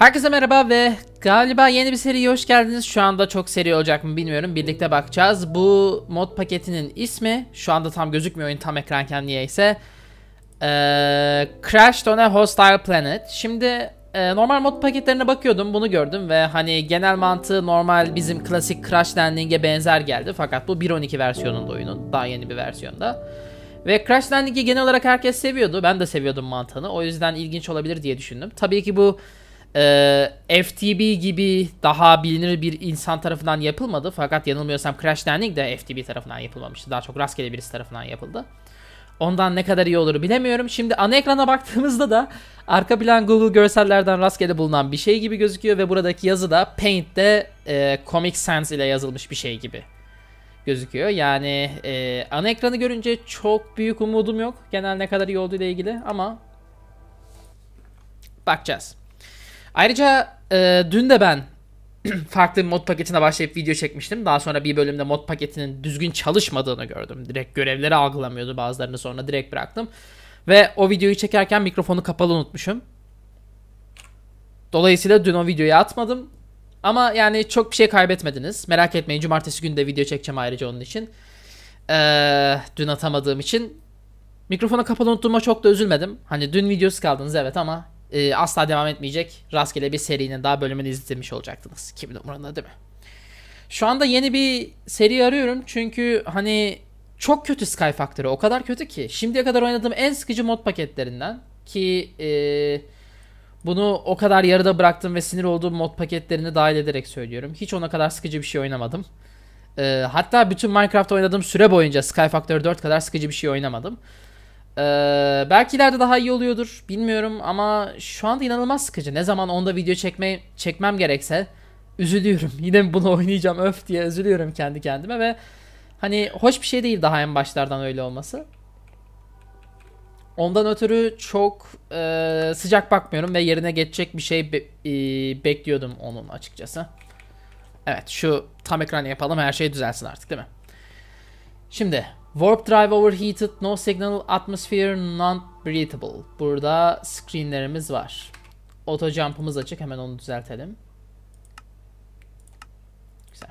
Herkese merhaba ve galiba yeni bir seriye hoş geldiniz. Şu anda çok seri olacak mı bilmiyorum. Birlikte bakacağız. Bu mod paketinin ismi şu anda tam gözükmüyor oyun tam ekranken niyeyse. Ee, Crash a Hostile Planet. Şimdi e, normal mod paketlerine bakıyordum bunu gördüm ve hani genel mantığı normal bizim klasik Crash Landing'e benzer geldi. Fakat bu 1.12 versiyonunda oyunun daha yeni bir versiyonda. Ve Crash Landing'i genel olarak herkes seviyordu. Ben de seviyordum mantığını. O yüzden ilginç olabilir diye düşündüm. Tabii ki bu e, ee, FTB gibi daha bilinir bir insan tarafından yapılmadı. Fakat yanılmıyorsam Crash Landing de FTB tarafından yapılmamıştı. Daha çok rastgele birisi tarafından yapıldı. Ondan ne kadar iyi olur bilemiyorum. Şimdi ana ekrana baktığımızda da arka plan Google görsellerden rastgele bulunan bir şey gibi gözüküyor ve buradaki yazı da Paint'te e, Comic Sans ile yazılmış bir şey gibi gözüküyor. Yani e, ana ekranı görünce çok büyük umudum yok genel ne kadar iyi olduğu ile ilgili ama bakacağız. Ayrıca e, dün de ben farklı mod paketine başlayıp video çekmiştim. Daha sonra bir bölümde mod paketinin düzgün çalışmadığını gördüm. Direkt görevleri algılamıyordu bazılarını sonra direkt bıraktım. Ve o videoyu çekerken mikrofonu kapalı unutmuşum. Dolayısıyla dün o videoyu atmadım. Ama yani çok bir şey kaybetmediniz. Merak etmeyin cumartesi günü de video çekeceğim ayrıca onun için. Ee, dün atamadığım için. Mikrofona kapalı unuttuğuma çok da üzülmedim. Hani dün videosu kaldınız evet ama e, asla devam etmeyecek. Rastgele bir serinin daha bölümünü izlemiş olacaktınız. Kimin umurunda değil mi? Şu anda yeni bir seri arıyorum çünkü hani çok kötü Sky Factory o kadar kötü ki. Şimdiye kadar oynadığım en sıkıcı mod paketlerinden ki e, bunu o kadar yarıda bıraktım ve sinir olduğum mod paketlerini dahil ederek söylüyorum. Hiç ona kadar sıkıcı bir şey oynamadım. E, hatta bütün Minecraft oynadığım süre boyunca Sky Factory 4 kadar sıkıcı bir şey oynamadım. Ee, belki ileride daha iyi oluyordur. Bilmiyorum ama şu anda inanılmaz sıkıcı. Ne zaman onda video çekme, çekmem gerekse üzülüyorum. Yine bunu oynayacağım öf diye üzülüyorum kendi kendime ve hani hoş bir şey değil daha en başlardan öyle olması. Ondan ötürü çok e, sıcak bakmıyorum ve yerine geçecek bir şey be, e, bekliyordum onun açıkçası. Evet şu tam ekranı yapalım her şey düzelsin artık değil mi? Şimdi Warp Drive Overheated, No Signal, Atmosphere, Non-Breathable. Burada screenlerimiz var. Auto jump'ımız açık. Hemen onu düzeltelim. Güzel.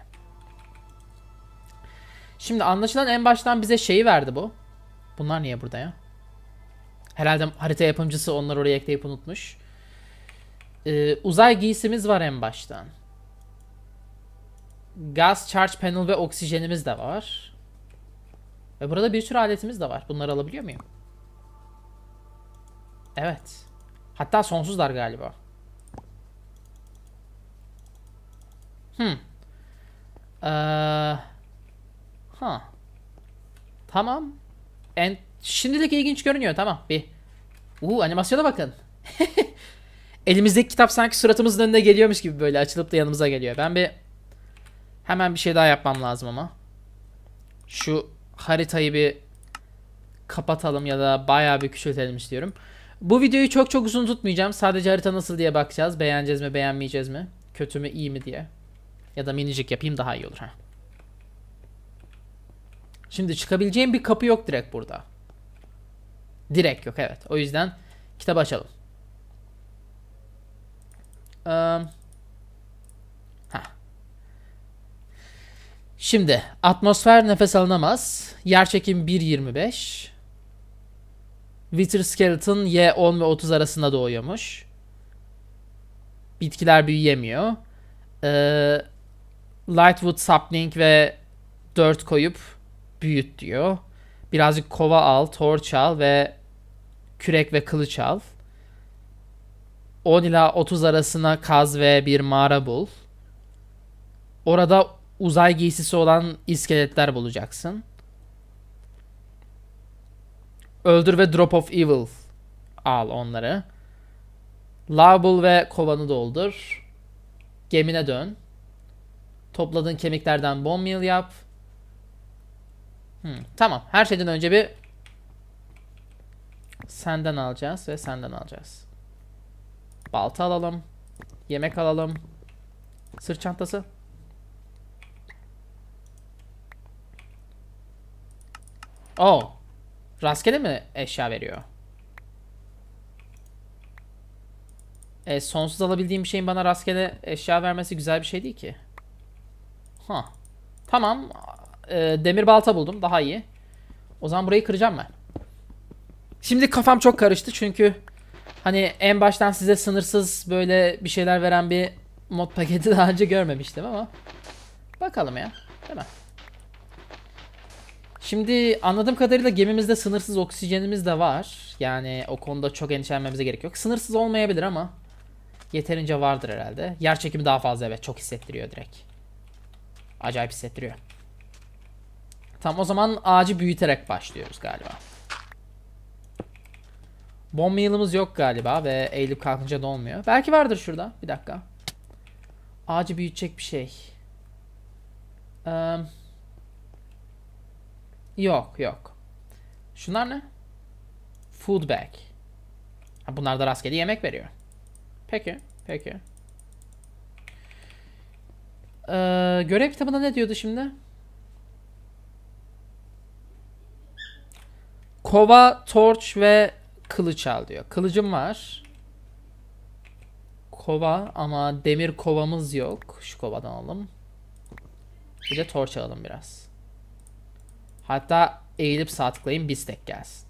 Şimdi anlaşılan en baştan bize şeyi verdi bu. Bunlar niye burada ya? Herhalde harita yapımcısı onları oraya ekleyip unutmuş. Ee, uzay giysimiz var en baştan. Gaz, charge panel ve oksijenimiz de var. Ve burada bir sürü aletimiz de var. Bunları alabiliyor muyum? Evet. Hatta sonsuzlar galiba. Hmm. Ee, ha. Tamam. En, şimdilik ilginç görünüyor. Tamam. Bir. Uuu animasyona bakın. Elimizdeki kitap sanki suratımızın önüne geliyormuş gibi böyle açılıp da yanımıza geliyor. Ben bir hemen bir şey daha yapmam lazım ama. Şu haritayı bir kapatalım ya da bayağı bir küçültelim istiyorum. Bu videoyu çok çok uzun tutmayacağım. Sadece harita nasıl diye bakacağız. Beğeneceğiz mi beğenmeyeceğiz mi? Kötü mü iyi mi diye. Ya da minicik yapayım daha iyi olur. ha. Şimdi çıkabileceğim bir kapı yok direkt burada. Direkt yok evet. O yüzden kitap açalım. Um, Şimdi atmosfer nefes alınamaz. Yerçekim 1.25. Wither Skeleton Y10 ve 30 arasında doğuyormuş. Bitkiler büyüyemiyor. Ee, Lightwood sapling ve dört koyup büyüt diyor. Birazcık kova al, torç al ve kürek ve kılıç al. 10 ila 30 arasına kaz ve bir mağara bul. Orada uzay giysisi olan iskeletler bulacaksın. Öldür ve Drop of Evil al onları. Label ve kovanı doldur. Gemine dön. Topladığın kemiklerden bone meal yap. Hmm, tamam. Her şeyden önce bir senden alacağız ve senden alacağız. Balta alalım. Yemek alalım. Sırt çantası. O, oh. Rastgele mi eşya veriyor? E, sonsuz alabildiğim bir şeyin bana rastgele eşya vermesi güzel bir şey değil ki. Ha. Tamam. E, demir balta buldum. Daha iyi. O zaman burayı kıracağım ben. Şimdi kafam çok karıştı çünkü hani en baştan size sınırsız böyle bir şeyler veren bir mod paketi daha önce görmemiştim ama bakalım ya. Değil mi? Şimdi anladığım kadarıyla gemimizde sınırsız oksijenimiz de var. Yani o konuda çok endişelenmemize gerek yok. Sınırsız olmayabilir ama yeterince vardır herhalde. Yer çekimi daha fazla evet çok hissettiriyor direkt. Acayip hissettiriyor. Tam o zaman ağacı büyüterek başlıyoruz galiba. Bomba yılımız yok galiba ve eğilip kalkınca dolmuyor. Belki vardır şurada. Bir dakika. Ağacı büyütecek bir şey. Eee... Um, Yok yok. Şunlar ne? Food bag. Ha, bunlar da rastgele yemek veriyor. Peki peki. Ee, görev kitabında ne diyordu şimdi? Kova, torç ve kılıç al diyor. Kılıcım var. Kova ama demir kovamız yok. Şu kovadan alalım. Bir de torç alalım biraz. Hatta eğilip sağ tıklayın bistek gelsin.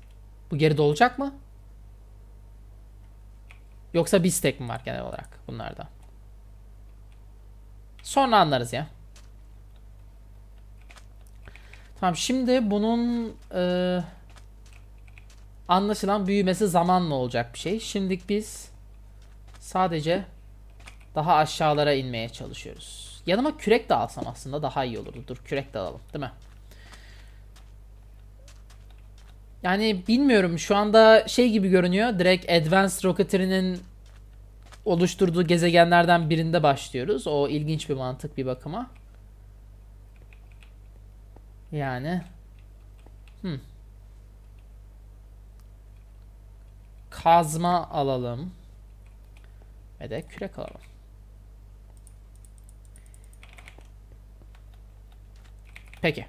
Bu geri dolacak mı? Yoksa bistek mi var genel olarak bunlarda? Sonra anlarız ya. Tamam şimdi bunun e, anlaşılan büyümesi zamanla olacak bir şey. Şimdilik biz sadece daha aşağılara inmeye çalışıyoruz. Yanıma kürek de alsam aslında daha iyi olurdu. Dur kürek de alalım değil mi? Yani bilmiyorum şu anda şey gibi görünüyor. Direkt Advanced Rocketry'nin oluşturduğu gezegenlerden birinde başlıyoruz. O ilginç bir mantık bir bakıma. Yani. Hmm. Kazma alalım. Ve de kürek alalım. Peki.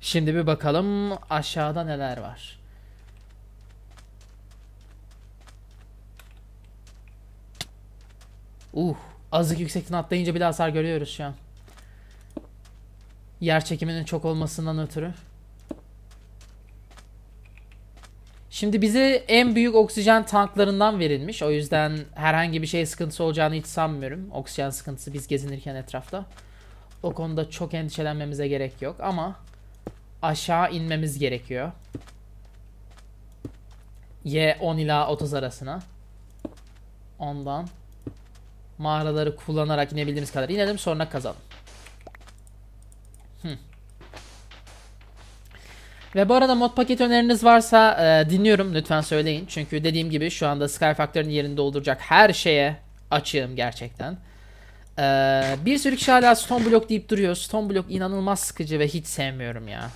Şimdi bir bakalım aşağıda neler var. Uh azıcık yüksekten atlayınca bile hasar görüyoruz şu an. Yer çekiminin çok olmasından ötürü. Şimdi bize en büyük oksijen tanklarından verilmiş. O yüzden herhangi bir şey sıkıntısı olacağını hiç sanmıyorum. Oksijen sıkıntısı biz gezinirken etrafta. O konuda çok endişelenmemize gerek yok ama aşağı inmemiz gerekiyor. Y10 ila 30 arasına. Ondan Mağaraları kullanarak inebildiğimiz kadar inelim sonra kazalım. Ve bu arada mod paket öneriniz varsa e, dinliyorum lütfen söyleyin. Çünkü dediğim gibi şu anda Sky yerini dolduracak her şeye açığım gerçekten. E, bir sürü kişi hala Stone Block deyip duruyor. Stone Block inanılmaz sıkıcı ve hiç sevmiyorum ya.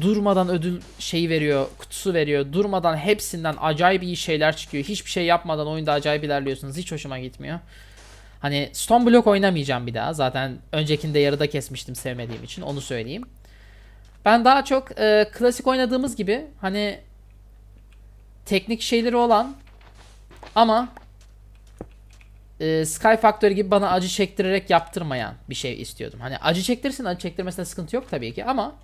Durmadan ödül şeyi veriyor, kutusu veriyor. Durmadan hepsinden acayip iyi şeyler çıkıyor. Hiçbir şey yapmadan oyunda acayip ilerliyorsunuz. Hiç hoşuma gitmiyor. Hani stone block oynamayacağım bir daha. Zaten öncekinde yarıda kesmiştim sevmediğim için onu söyleyeyim. Ben daha çok e, klasik oynadığımız gibi hani teknik şeyleri olan ama e, Sky Factor gibi bana acı çektirerek yaptırmayan bir şey istiyordum. Hani acı çektirsin acı çektirmesine sıkıntı yok tabii ki ama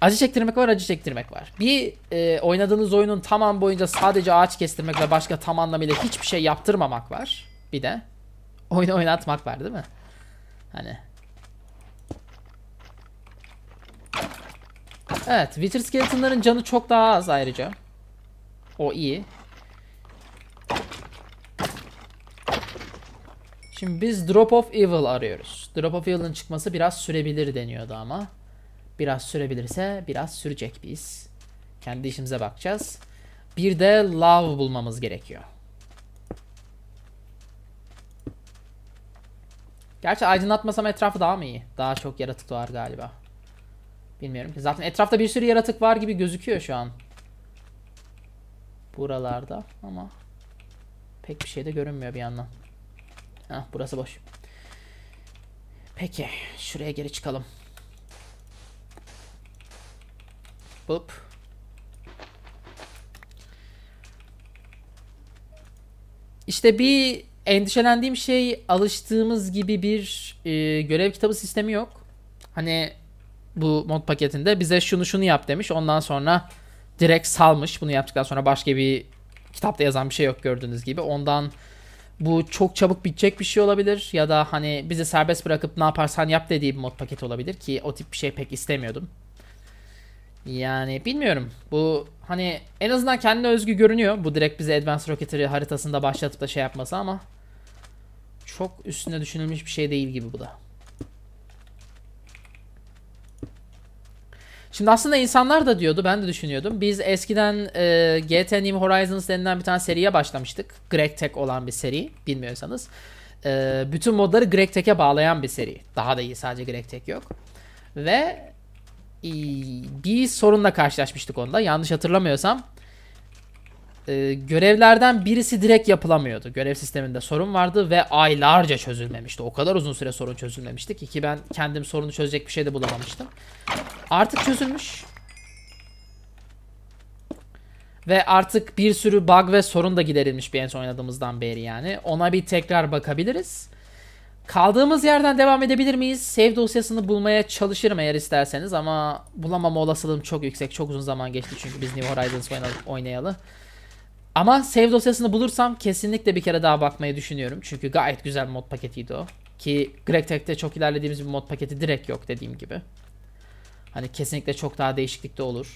acı çektirmek var acı çektirmek var. Bir e, oynadığınız oyunun tamam boyunca sadece ağaç kestirmek ve başka tam anlamıyla hiçbir şey yaptırmamak var bir de oyunu oynatmak var değil mi? Hani. Evet. Witcher Skeleton'ların canı çok daha az ayrıca. O iyi. Şimdi biz Drop of Evil arıyoruz. Drop of Evil'ın çıkması biraz sürebilir deniyordu ama. Biraz sürebilirse biraz sürecek biz. Kendi işimize bakacağız. Bir de Love bulmamız gerekiyor. Gerçi aydınlatmasam etrafı daha mı iyi? Daha çok yaratık var galiba. Bilmiyorum ki. Zaten etrafta bir sürü yaratık var gibi gözüküyor şu an. Buralarda ama pek bir şey de görünmüyor bir yandan. Heh, burası boş. Peki. Şuraya geri çıkalım. Hop. İşte bir endişelendiğim şey alıştığımız gibi bir e, görev kitabı sistemi yok. Hani bu mod paketinde bize şunu şunu yap demiş. Ondan sonra direkt salmış. Bunu yaptıktan sonra başka bir kitapta yazan bir şey yok gördüğünüz gibi. Ondan bu çok çabuk bitecek bir şey olabilir ya da hani bizi serbest bırakıp ne yaparsan yap dediği bir mod paketi olabilir ki o tip bir şey pek istemiyordum. Yani bilmiyorum. Bu hani en azından kendine özgü görünüyor. Bu direkt bize Advanced Rocketry haritasında başlatıp da şey yapması ama çok üstünde düşünülmüş bir şey değil gibi bu da. Şimdi aslında insanlar da diyordu, ben de düşünüyordum. Biz eskiden e, GT New Horizons denilen bir tane seriye başlamıştık. Greg Tech olan bir seri, bilmiyorsanız. E, bütün modları Greg Tech'e bağlayan bir seri. Daha da iyi, sadece Greg Tech yok. Ve e, bir sorunla karşılaşmıştık onda. Yanlış hatırlamıyorsam e, görevlerden birisi direkt yapılamıyordu. Görev sisteminde sorun vardı ve aylarca çözülmemişti. O kadar uzun süre sorun çözülmemişti ki, ki ben kendim sorunu çözecek bir şey de bulamamıştım. Artık çözülmüş. Ve artık bir sürü bug ve sorun da giderilmiş bir en son oynadığımızdan beri yani. Ona bir tekrar bakabiliriz. Kaldığımız yerden devam edebilir miyiz? Save dosyasını bulmaya çalışırım eğer isterseniz ama bulamama olasılığım çok yüksek. Çok uzun zaman geçti çünkü biz New Horizons oynayalı. Ama save dosyasını bulursam kesinlikle bir kere daha bakmayı düşünüyorum. Çünkü gayet güzel mod paketiydi o. Ki Greg Tech'te çok ilerlediğimiz bir mod paketi direkt yok dediğim gibi. Hani kesinlikle çok daha değişiklik de olur.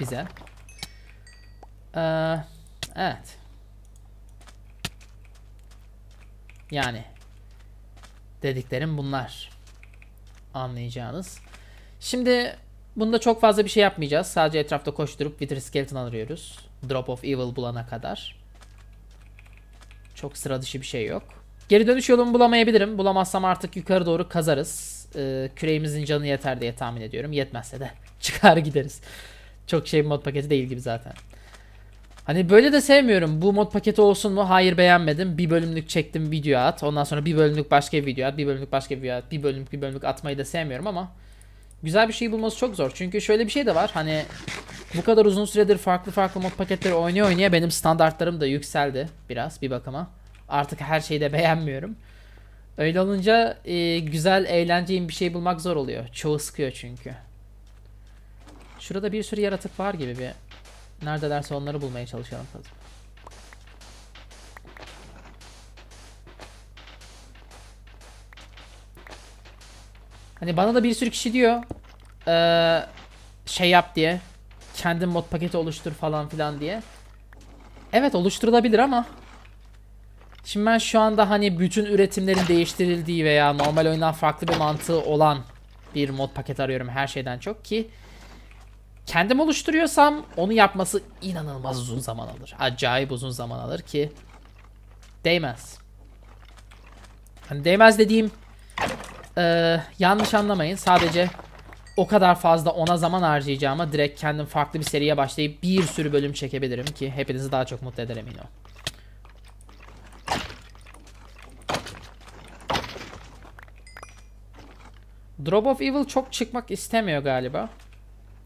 Bize. Ee, evet. Yani. Dediklerim bunlar. Anlayacağınız. Şimdi Bunda çok fazla bir şey yapmayacağız. Sadece etrafta koşturup Wither Skeleton arıyoruz. Drop of Evil bulana kadar. Çok sıra dışı bir şey yok. Geri dönüş yolumu bulamayabilirim. Bulamazsam artık yukarı doğru kazarız. Ee, küreğimizin canı yeter diye tahmin ediyorum. Yetmezse de çıkar gideriz. Çok şey mod paketi değil gibi zaten. Hani böyle de sevmiyorum. Bu mod paketi olsun mu? Hayır beğenmedim. Bir bölümlük çektim video at. Ondan sonra bir bölümlük başka bir video at. Bir bölümlük başka bir video at. Bir bölümlük bir bölümlük atmayı da sevmiyorum ama güzel bir şey bulması çok zor. Çünkü şöyle bir şey de var. Hani bu kadar uzun süredir farklı farklı mod paketleri oynuyor oynaya benim standartlarım da yükseldi biraz bir bakıma. Artık her şeyi de beğenmiyorum. Öyle olunca e, güzel, eğlenceli bir şey bulmak zor oluyor. Çoğu sıkıyor çünkü. Şurada bir sürü yaratık var gibi bir. nerede Neredelerse onları bulmaya çalışalım. Tabii. Hani bana da bir sürü kişi diyor ee, şey yap diye. Kendin mod paketi oluştur falan filan diye. Evet oluşturulabilir ama Şimdi ben şu anda hani bütün üretimlerin değiştirildiği veya normal oyundan farklı bir mantığı olan bir mod paketi arıyorum her şeyden çok ki kendim oluşturuyorsam onu yapması inanılmaz uzun zaman alır. Acayip uzun zaman alır ki değmez. Hani değmez dediğim ee, yanlış anlamayın. Sadece o kadar fazla ona zaman harcayacağıma direkt kendim farklı bir seriye başlayıp bir sürü bölüm çekebilirim ki hepinizi daha çok mutlu eder eminim. Drop of Evil çok çıkmak istemiyor galiba.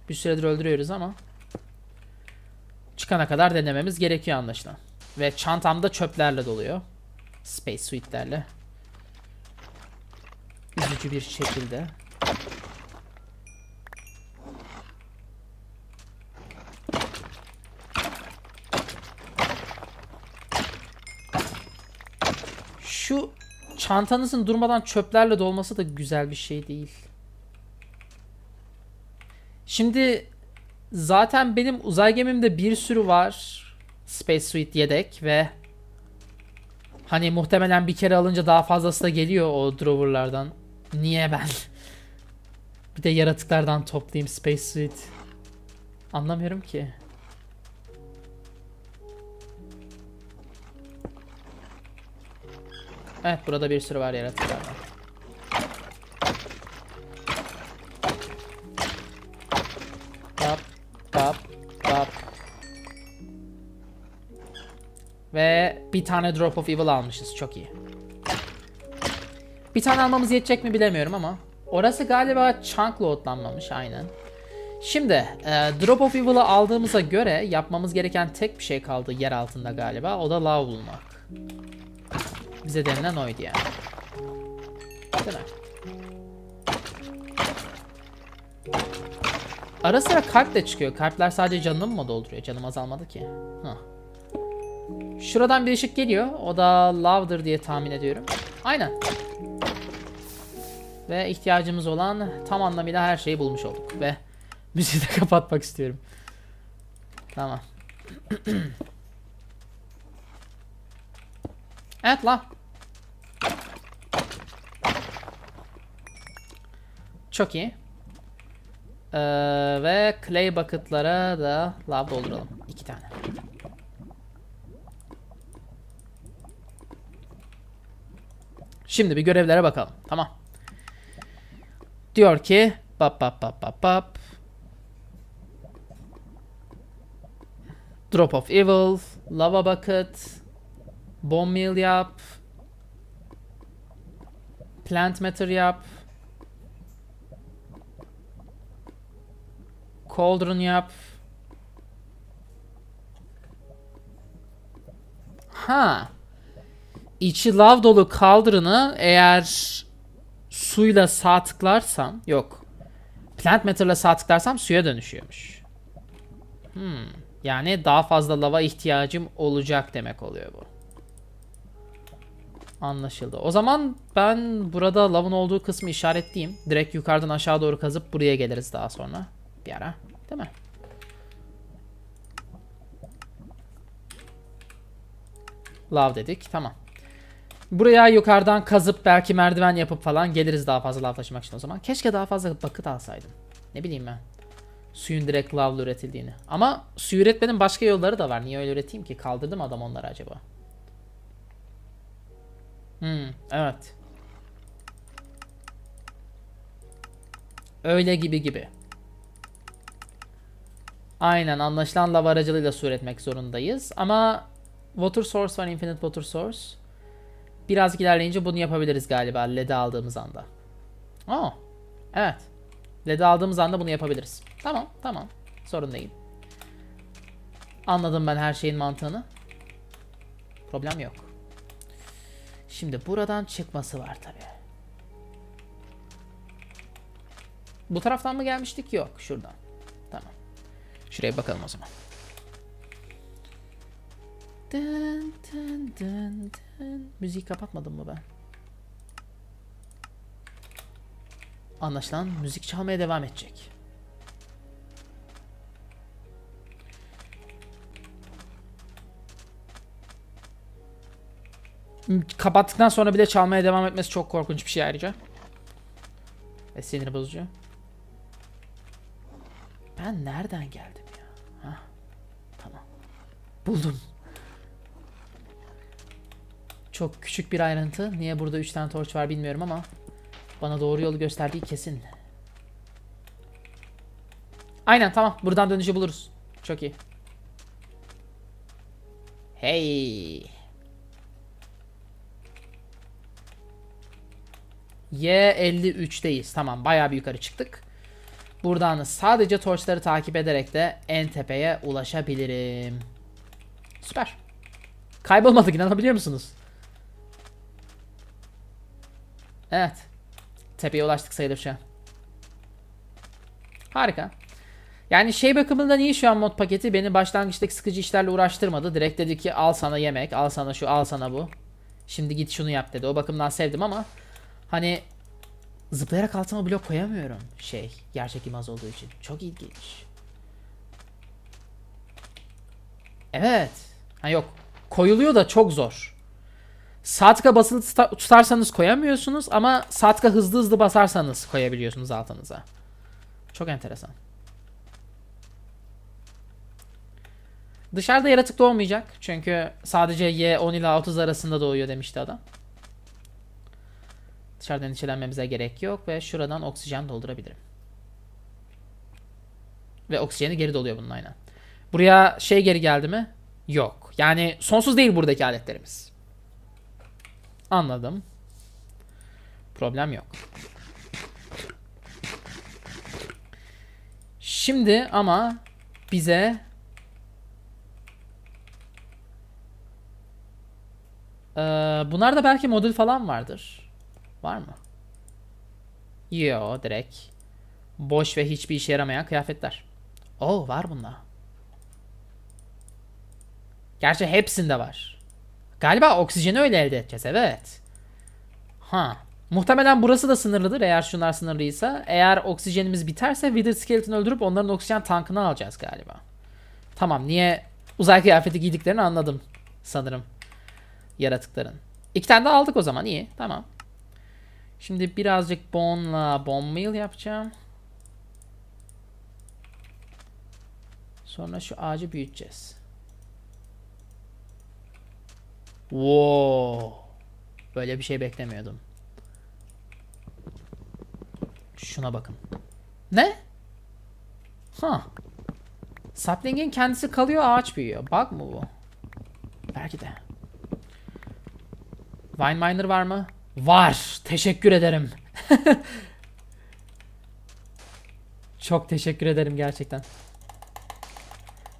Bir süredir öldürüyoruz ama. Çıkana kadar denememiz gerekiyor anlaşılan. Ve çantamda çöplerle doluyor. Space suitlerle üzücü bir şekilde. Şu çantanızın durmadan çöplerle dolması da güzel bir şey değil. Şimdi zaten benim uzay gemimde bir sürü var. Space Suite yedek ve hani muhtemelen bir kere alınca daha fazlası da geliyor o drawerlardan. Niye ben? Bir de yaratıklardan toplayayım Space Suit. Anlamıyorum ki. Evet burada bir sürü var yaratıklar. Bap, bap, bap. Ve bir tane Drop of Evil almışız. Çok iyi. Bir tane almamız yetecek mi bilemiyorum ama. Orası galiba chunk loadlanmamış aynen. Şimdi e, Drop of Evil'ı aldığımıza göre yapmamız gereken tek bir şey kaldı yer altında galiba. O da lav bulmak. Bize denilen oydu yani. Değil mi? Ara sıra kalp de çıkıyor. Kalpler sadece canımı mı dolduruyor? Canım azalmadı ki. Hah. Şuradan bir ışık geliyor. O da love'dır diye tahmin ediyorum. Aynen. Ve ihtiyacımız olan tam anlamıyla her şeyi bulmuş olduk. Ve müziği de kapatmak istiyorum. Tamam. evet la. Çok iyi. Ee, ve clay bucket'lara da lav dolduralım. iki tane. Şimdi bir görevlere bakalım. Tamam. Diyor ki pap pap pap pap pap. Drop of Evil, Lava Bucket, Bomb Mill yap. Plant Matter yap. Cauldron yap. Ha içi lav dolu kaldırını eğer suyla sağ tıklarsam yok. Plant Matter'la sağ tıklarsam suya dönüşüyormuş. Hmm. Yani daha fazla lava ihtiyacım olacak demek oluyor bu. Anlaşıldı. O zaman ben burada lavın olduğu kısmı işaretleyeyim. Direkt yukarıdan aşağı doğru kazıp buraya geliriz daha sonra. Bir ara. Değil mi? Lav dedik. Tamam. Buraya yukarıdan kazıp belki merdiven yapıp falan geliriz daha fazla lav taşımak için o zaman. Keşke daha fazla bakıt alsaydım. Ne bileyim ben. Suyun direkt lavla üretildiğini. Ama su üretmenin başka yolları da var. Niye öyle üreteyim ki? Kaldırdım adam onları acaba? Hmm, evet. Öyle gibi gibi. Aynen anlaşılan lav aracılığıyla su üretmek zorundayız. Ama water source var, infinite water source. Birazcık ilerleyince bunu yapabiliriz galiba LED'i aldığımız anda. Aa. Evet. LED'i aldığımız anda bunu yapabiliriz. Tamam tamam. Sorun değil. Anladım ben her şeyin mantığını. Problem yok. Şimdi buradan çıkması var tabi. Bu taraftan mı gelmiştik? Yok. Şuradan. Tamam. Şuraya bakalım o zaman. Dın dın dın dın. Müziği kapatmadım mı ben? Anlaşılan müzik çalmaya devam edecek. Hmm, kapattıktan sonra bile çalmaya devam etmesi çok korkunç bir şey ayrıca. Ve sinir bozucu. Ben nereden geldim ya? Hah. Tamam. Buldum. Çok küçük bir ayrıntı. Niye burada 3 tane torç var bilmiyorum ama bana doğru yolu gösterdiği kesin. Aynen tamam. Buradan dönüşü buluruz. Çok iyi. Hey. Y53'teyiz. Tamam bayağı bir yukarı çıktık. Buradan sadece torçları takip ederek de en tepeye ulaşabilirim. Süper. Kaybolmadık inanabiliyor musunuz? Evet. Tepeye ulaştık sayılır şu an. Harika. Yani şey bakımından iyi şu an mod paketi beni başlangıçtaki sıkıcı işlerle uğraştırmadı. Direkt dedi ki al sana yemek, al sana şu, al sana bu. Şimdi git şunu yap dedi. O bakımdan sevdim ama hani zıplayarak altıma blok koyamıyorum. Şey, gerçek imaz olduğu için. Çok ilginç. Evet. Ha yok. Koyuluyor da çok zor. Satka basılı tutarsanız koyamıyorsunuz ama Satka hızlı hızlı basarsanız koyabiliyorsunuz altınıza. Çok enteresan. Dışarıda yaratık doğmayacak. Çünkü sadece Y 10 ile 30 arasında doğuyor demişti adam. Dışarıdan içelenmemize gerek yok ve şuradan oksijen doldurabilirim. Ve oksijeni geri doluyor bunun aynen. Buraya şey geri geldi mi? Yok. Yani sonsuz değil buradaki aletlerimiz. Anladım. Problem yok. Şimdi ama bize ee, da belki modül falan vardır. Var mı? Yo direkt. Boş ve hiçbir işe yaramayan kıyafetler. Oo var bunda. Gerçi hepsinde var. Galiba oksijeni öyle elde edeceğiz. Evet. Ha. Muhtemelen burası da sınırlıdır eğer şunlar sınırlıysa. Eğer oksijenimiz biterse Wither Skeleton'ı öldürüp onların oksijen tankını alacağız galiba. Tamam niye uzay kıyafeti giydiklerini anladım sanırım. Yaratıkların. İki tane de aldık o zaman iyi tamam. Şimdi birazcık bonla bon meal yapacağım. Sonra şu ağacı büyüteceğiz. Wow. Böyle bir şey beklemiyordum. Şuna bakın. Ne? Ha. Sapling'in kendisi kalıyor ağaç büyüyor. Bak mı bu? Belki de. Vine Miner var mı? Var. Teşekkür ederim. Çok teşekkür ederim gerçekten.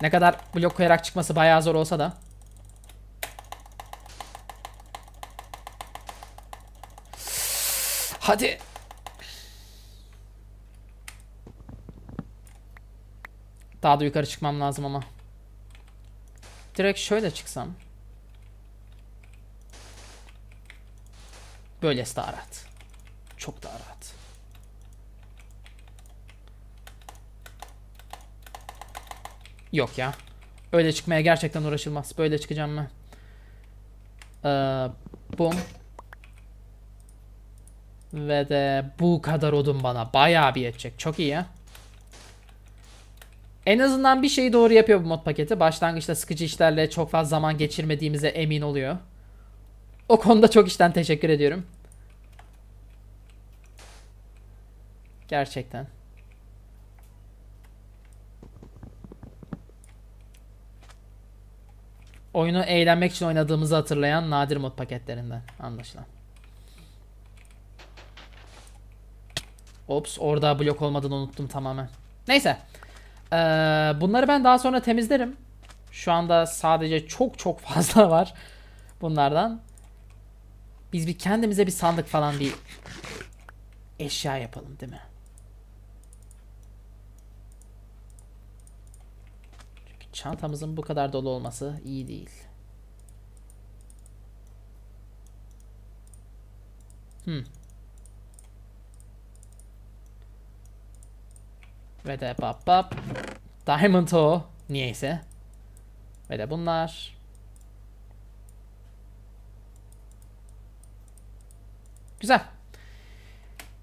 Ne kadar blok koyarak çıkması bayağı zor olsa da. Hadi. Daha da yukarı çıkmam lazım ama. Direkt şöyle çıksam. Böylesi daha rahat. Çok daha rahat. Yok ya. Öyle çıkmaya gerçekten uğraşılmaz. Böyle çıkacağım ben. Ee, bum. Ve de bu kadar odun bana bayağı bir yetecek. Çok iyi ya. En azından bir şeyi doğru yapıyor bu mod paketi. Başlangıçta sıkıcı işlerle çok fazla zaman geçirmediğimize emin oluyor. O konuda çok işten teşekkür ediyorum. Gerçekten. Oyunu eğlenmek için oynadığımızı hatırlayan nadir mod paketlerinden anlaşılan. Ops orada blok olmadığını unuttum tamamen. Neyse. Ee, bunları ben daha sonra temizlerim. Şu anda sadece çok çok fazla var bunlardan. Biz bir kendimize bir sandık falan bir eşya yapalım değil mi? Çünkü çantamızın bu kadar dolu olması iyi değil. Hmm. Ve de bap bap. Diamond o. Niyeyse. Ve de bunlar. Güzel.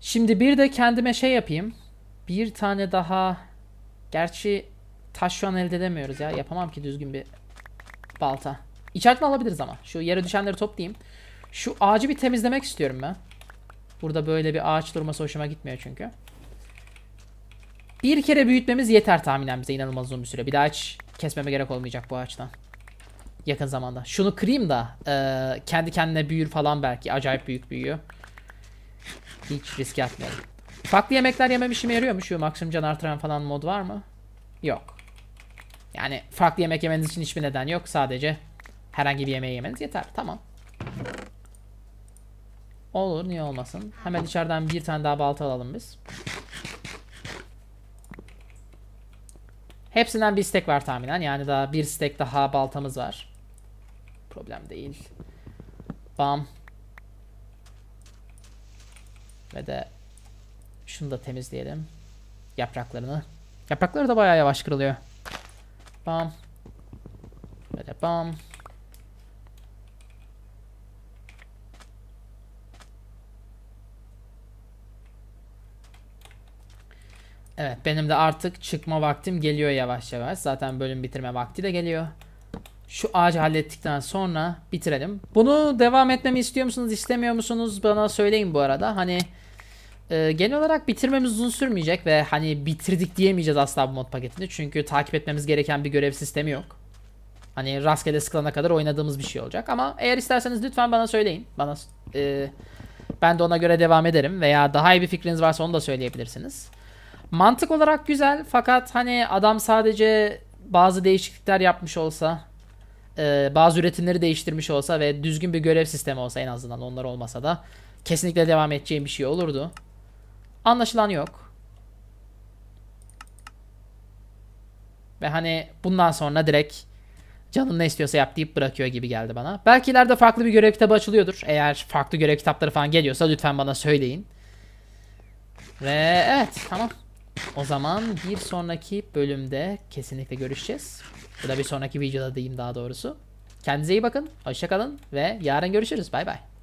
Şimdi bir de kendime şey yapayım. Bir tane daha. Gerçi taş şu an elde edemiyoruz ya. Yapamam ki düzgün bir balta. İçeriden alabiliriz ama. Şu yere düşenleri toplayayım. Şu ağacı bir temizlemek istiyorum ben. Burada böyle bir ağaç durması hoşuma gitmiyor çünkü. Bir kere büyütmemiz yeter tahminen bize inanılmaz uzun bir süre. Bir daha hiç kesmeme gerek olmayacak bu ağaçtan. Yakın zamanda. Şunu kırayım da e, kendi kendine büyür falan belki. Acayip büyük büyüyor. Hiç risk atmayalım. Farklı yemekler yemem işime yarıyor mu Şu maksimum can artıran falan mod var mı? Yok. Yani farklı yemek yemeniz için hiçbir neden yok. Sadece herhangi bir yemeği yemeniz yeter. Tamam. Olur niye olmasın. Hemen içeriden bir tane daha balta alalım biz. Hepsinden bir stack var tahminen. Yani daha bir stack daha baltamız var. Problem değil. Bam. Ve de şunu da temizleyelim. Yapraklarını. Yaprakları da bayağı yavaş kırılıyor. Bam. Ve de bam. Evet benim de artık çıkma vaktim geliyor yavaş yavaş. Zaten bölüm bitirme vakti de geliyor. Şu ağacı hallettikten sonra bitirelim. Bunu devam etmemi istiyor musunuz istemiyor musunuz bana söyleyin bu arada. Hani e, genel olarak bitirmemiz uzun sürmeyecek ve hani bitirdik diyemeyeceğiz asla bu mod paketini. Çünkü takip etmemiz gereken bir görev sistemi yok. Hani rastgele sıkılana kadar oynadığımız bir şey olacak. Ama eğer isterseniz lütfen bana söyleyin. Bana e, ben de ona göre devam ederim veya daha iyi bir fikriniz varsa onu da söyleyebilirsiniz. Mantık olarak güzel fakat hani adam sadece bazı değişiklikler yapmış olsa e, bazı üretimleri değiştirmiş olsa ve düzgün bir görev sistemi olsa en azından onlar olmasa da kesinlikle devam edeceğim bir şey olurdu. Anlaşılan yok. Ve hani bundan sonra direkt canın ne istiyorsa yap deyip bırakıyor gibi geldi bana. Belki ileride farklı bir görev kitabı açılıyordur. Eğer farklı görev kitapları falan geliyorsa lütfen bana söyleyin. Ve evet tamam. O zaman bir sonraki bölümde kesinlikle görüşeceğiz. Ya da bir sonraki videoda diyeyim daha doğrusu. Kendinize iyi bakın. Hoşçakalın ve yarın görüşürüz. Bay bay.